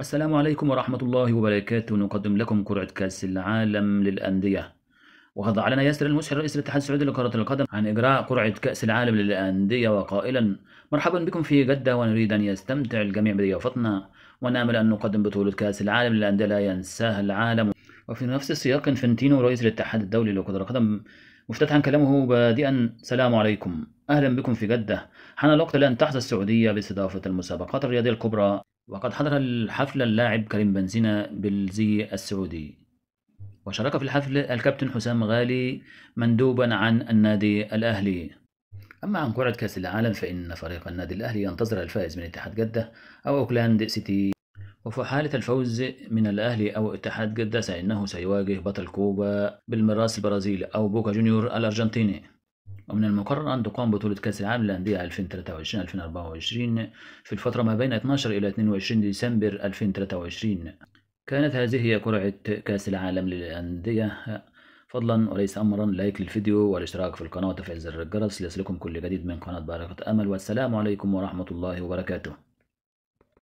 السلام عليكم ورحمة الله وبركاته نقدم لكم كرة كأس العالم للأندية وقد أعلن ياسر المسحر رئيس الاتحاد السعودي لكرة القدم عن إجراء قرعة كأس العالم للأندية وقائلا مرحبا بكم في جدة ونريد أن يستمتع الجميع بضيافتنا ونامل أن نقدم بطولة كأس العالم للأندية لا ينساها العالم وفي نفس السياق فنتينو رئيس الاتحاد الدولي لكرة القدم مفتتحا كلامه بادئا سلام عليكم أهلا بكم في جدة حان الوقت لأن تحظى السعودية باستضافة المسابقات الرياضية الكبرى وقد حضر الحفلة اللاعب كريم بنزينة بالزي السعودي وشارك في الحفل الكابتن حسام غالي مندوبا عن النادي الأهلي أما عن كرة كأس العالم فإن فريق النادي الأهلي ينتظر الفائز من اتحاد جدة أو أوكلاند سيتي وفي حالة الفوز من الأهلي أو اتحاد جدة فإنه سيواجه بطل كوبا بالمراس البرازيلي أو بوكا جونيور الأرجنتيني ومن المقرر أن تقام بطولة كأس العالم للأندية 2023-2024 في الفترة ما بين 12 إلى 22 ديسمبر 2023 كانت هذه هي قرعة كأس العالم للأندية فضلا وليس أمرا لايك للفيديو والاشتراك في القناة وتفعيل زر الجرس ليصلكم كل جديد من قناة بارقة أمل والسلام عليكم ورحمة الله وبركاته